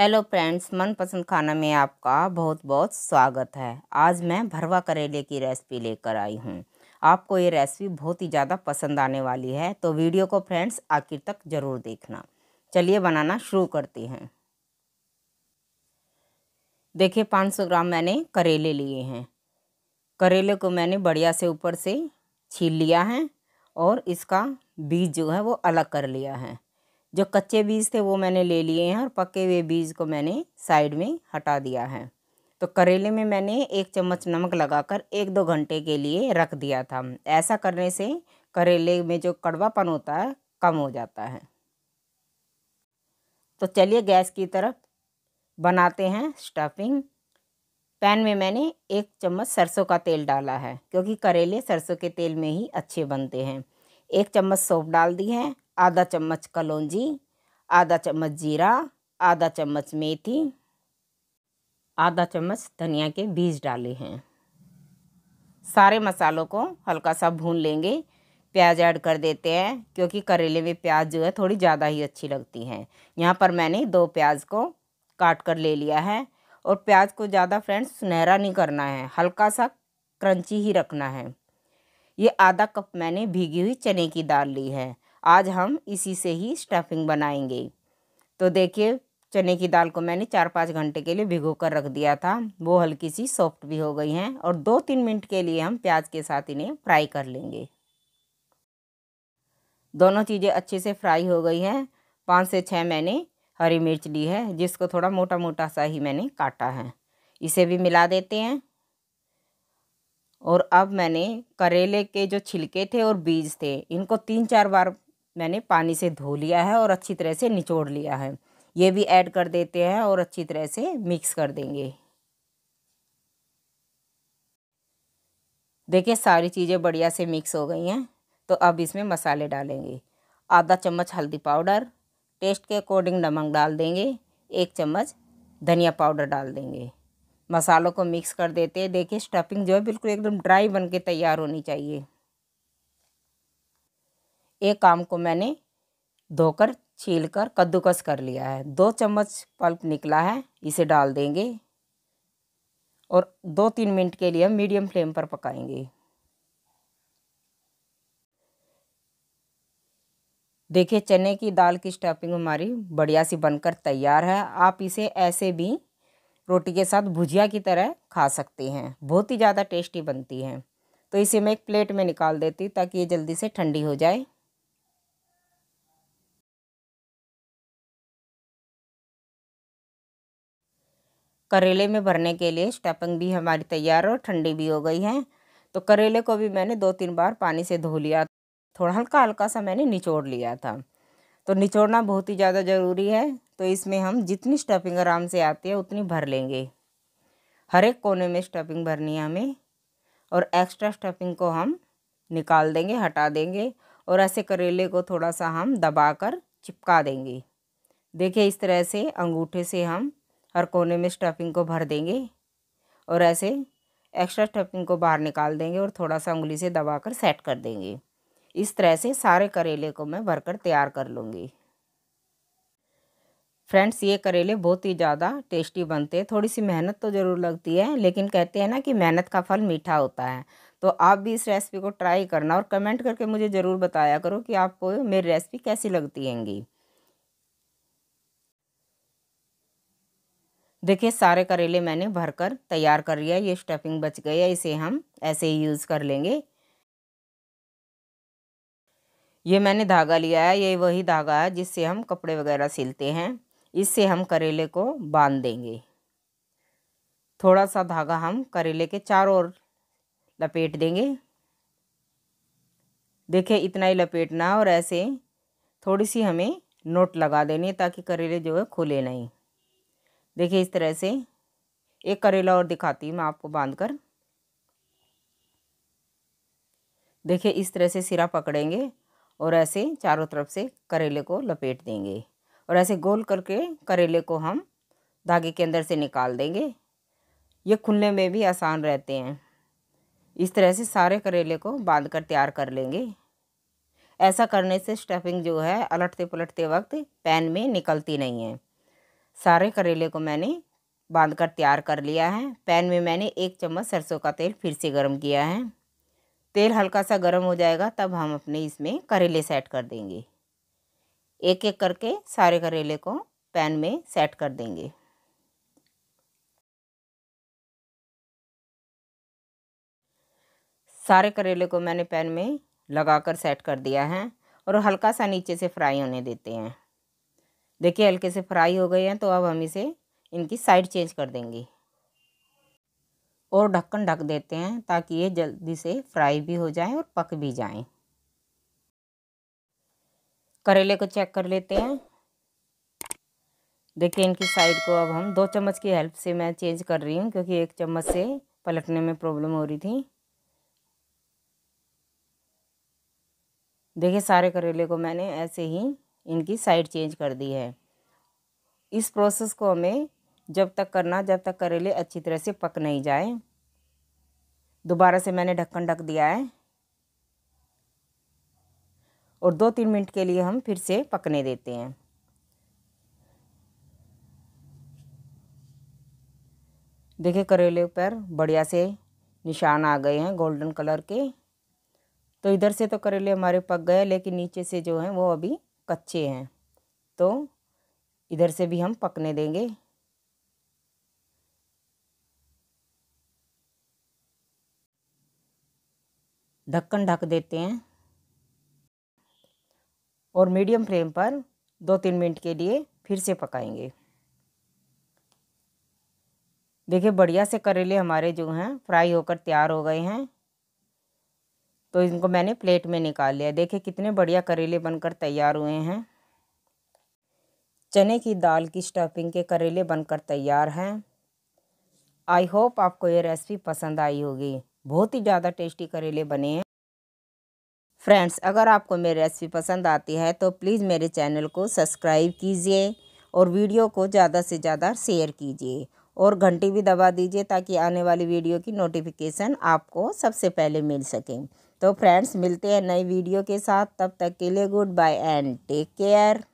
hello friends मनपसंद खाना में आपका बहुत बहुत स्वागत है आज मैं भरवा करेले की रेसिपी लेकर आई हूँ आपको ये रेसिपी बहुत ही ज़्यादा पसंद आने वाली है तो वीडियो को फ्रेंड्स आखिर तक ज़रूर देखना चलिए बनाना शुरू करते हैं देखिए 500 ग्राम मैंने करेले लिए हैं करेले को मैंने बढ़िया से ऊपर से छील लिया है और इसका बीज जो है वो अलग कर लिया है जो कच्चे बीज थे वो मैंने ले लिए हैं और पके हुए बीज को मैंने साइड में हटा दिया है तो करेले में मैंने एक चम्मच नमक लगाकर एक दो घंटे के लिए रख दिया था ऐसा करने से करेले में जो कड़वापन होता है कम हो जाता है तो चलिए गैस की तरफ बनाते हैं स्टफिंग पैन में मैंने एक चम्मच सरसों का तेल डाला है क्योंकि करेले सरसों के तेल में ही अच्छे बनते हैं एक चम्मच सोप डाल दी है आधा चम्मच कलौजी आधा चम्मच जीरा आधा चम्मच मेथी आधा चम्मच धनिया के बीज डाले हैं सारे मसालों को हल्का सा भून लेंगे प्याज ऐड कर देते हैं क्योंकि करेले में प्याज जो है थोड़ी ज़्यादा ही अच्छी लगती है यहाँ पर मैंने दो प्याज को काट कर ले लिया है और प्याज को ज़्यादा फ्रेंड्स सुनहरा नहीं करना है हल्का सा क्रंची ही रखना है ये आधा कप मैंने भीगी हुई चने की दाल ली है आज हम इसी से ही स्टफिंग बनाएंगे तो देखिए चने की दाल को मैंने चार पाँच घंटे के लिए भिगो कर रख दिया था वो हल्की सी सॉफ्ट भी हो गई हैं और दो तीन मिनट के लिए हम प्याज के साथ इन्हें फ्राई कर लेंगे दोनों चीज़ें अच्छे से फ्राई हो गई हैं पाँच से छः मैंने हरी मिर्च ली है जिसको थोड़ा मोटा मोटा सा ही मैंने काटा है इसे भी मिला देते हैं और अब मैंने करेले के जो छिलके थे और बीज थे इनको तीन चार बार मैंने पानी से धो लिया है और अच्छी तरह से निचोड़ लिया है ये भी ऐड कर देते हैं और अच्छी तरह से मिक्स कर देंगे देखिए सारी चीज़ें बढ़िया से मिक्स हो गई हैं तो अब इसमें मसाले डालेंगे आधा चम्मच हल्दी पाउडर टेस्ट के अकॉर्डिंग नमक डाल देंगे एक चम्मच धनिया पाउडर डाल देंगे मसालों को मिक्स कर देते हैं देखिए स्टफिंग जो है बिल्कुल एकदम ड्राई बन के तैयार होनी चाहिए एक आम को मैंने धोकर छील कर कद्दूकस कर लिया है दो चम्मच पल्प निकला है इसे डाल देंगे और दो तीन मिनट के लिए मीडियम फ्लेम पर पकाएंगे देखिए चने की दाल की स्टफिंग हमारी बढ़िया सी बनकर तैयार है आप इसे ऐसे भी रोटी के साथ भुजिया की तरह खा सकते हैं बहुत ही ज़्यादा टेस्टी बनती है तो इसे मैं एक प्लेट में निकाल देती ताकि ये जल्दी से ठंडी हो जाए करेले में भरने के लिए स्टफिंग भी हमारी तैयार और ठंडी भी हो गई है तो करेले को भी मैंने दो तीन बार पानी से धो लिया थोड़ा हल्का हल्का सा मैंने निचोड़ लिया था तो निचोड़ना बहुत ही ज़्यादा ज़रूरी है तो इसमें हम जितनी स्टफिंग आराम से आती है उतनी भर लेंगे हर एक कोने में स्टफिंग भरनी है हमें और एक्स्ट्रा स्टफिंग को हम निकाल देंगे हटा देंगे और ऐसे करेले को थोड़ा सा हम दबा कर चिपका देंगे देखिए इस तरह से अंगूठे से हम हर कोने में स्टफिंग को भर देंगे और ऐसे एक्स्ट्रा स्टफिंग को बाहर निकाल देंगे और थोड़ा सा उंगली से दबा कर सेट कर देंगे इस तरह से सारे करेले को मैं भरकर तैयार कर लूँगी फ्रेंड्स ये करेले बहुत ही ज़्यादा टेस्टी बनते हैं थोड़ी सी मेहनत तो ज़रूर लगती है लेकिन कहते हैं ना कि मेहनत का फल मीठा होता है तो आप भी इस रेसिपी को ट्राई करना और कमेंट करके मुझे ज़रूर बताया करो कि आपको मेरी रेसिपी कैसी लगती हैंगी देखिए सारे करेले मैंने भरकर तैयार कर लिया ये स्टफिंग बच गई है इसे हम ऐसे ही यूज़ कर लेंगे ये मैंने धागा लिया है ये वही धागा है जिससे हम कपड़े वगैरह सिलते हैं इससे हम करेले को बांध देंगे थोड़ा सा धागा हम करेले के चारों ओर लपेट देंगे देखिए इतना ही लपेटना और ऐसे थोड़ी सी हमें नोट लगा देनी है ताकि करेले जो है खुले नहीं देखिए इस तरह से एक करेला और दिखाती हूँ मैं आपको बांध कर देखिए इस तरह से सिरा पकड़ेंगे और ऐसे चारों तरफ से करेले को लपेट देंगे और ऐसे गोल करके करेले को हम धागे के अंदर से निकाल देंगे ये खुलने में भी आसान रहते हैं इस तरह से सारे करेले को बांध कर तैयार कर लेंगे ऐसा करने से स्टफिंग जो है अलटते पलटते वक्त पैन में निकलती नहीं है सारे करेले को मैंने बांध कर तैयार कर लिया है पैन में मैंने एक चम्मच सरसों का तेल फिर से गर्म किया है तेल हल्का सा गर्म हो जाएगा तब हम अपने इसमें करेले सेट कर देंगे एक एक करके सारे करेले को पैन में सेट कर देंगे सारे करेले को मैंने पैन में लगाकर सेट कर दिया है और हल्का सा नीचे से फ्राई होने देते हैं देखिए हल्के से फ्राई हो गए हैं तो अब हम इसे इनकी साइड चेंज कर देंगे और ढक्कन ढक देते हैं ताकि ये जल्दी से फ्राई भी हो जाएं और पक भी जाएं करेले को चेक कर लेते हैं देखिए इनकी साइड को अब हम दो चम्मच की हेल्प से मैं चेंज कर रही हूँ क्योंकि एक चम्मच से पलटने में प्रॉब्लम हो रही थी देखिए सारे करेले को मैंने ऐसे ही इनकी साइड चेंज कर दी है इस प्रोसेस को हमें जब तक करना जब तक करेले अच्छी तरह से पक नहीं जाए दोबारा से मैंने ढक्कन ढक दिया है और दो तीन मिनट के लिए हम फिर से पकने देते हैं देखिए करेले पर बढ़िया से निशान आ गए हैं गोल्डन कलर के तो इधर से तो करेले हमारे पक गए लेकिन नीचे से जो हैं वो अभी कच्चे हैं तो इधर से भी हम पकने देंगे ढक्कन ढक देते हैं और मीडियम फ्लेम पर दो तीन मिनट के लिए फिर से पकाएंगे देखिए बढ़िया से करेले हमारे जो हैं फ्राई होकर तैयार हो गए हैं तो इनको मैंने प्लेट में निकाल लिया देखिए कितने बढ़िया करेले बनकर तैयार हुए हैं चने की दाल की स्टफिंग के करेले बनकर तैयार हैं आई होप आपको ये रेसिपी पसंद आई होगी बहुत ही ज़्यादा टेस्टी करेले बने हैं फ्रेंड्स अगर आपको मेरी रेसिपी पसंद आती है तो प्लीज़ मेरे चैनल को सब्सक्राइब कीजिए और वीडियो को ज़्यादा से ज़्यादा शेयर कीजिए और घंटी भी दबा दीजिए ताकि आने वाली वीडियो की नोटिफिकेशन आपको सबसे पहले मिल सके तो फ्रेंड्स मिलते हैं नई वीडियो के साथ तब तक के लिए good bye and take care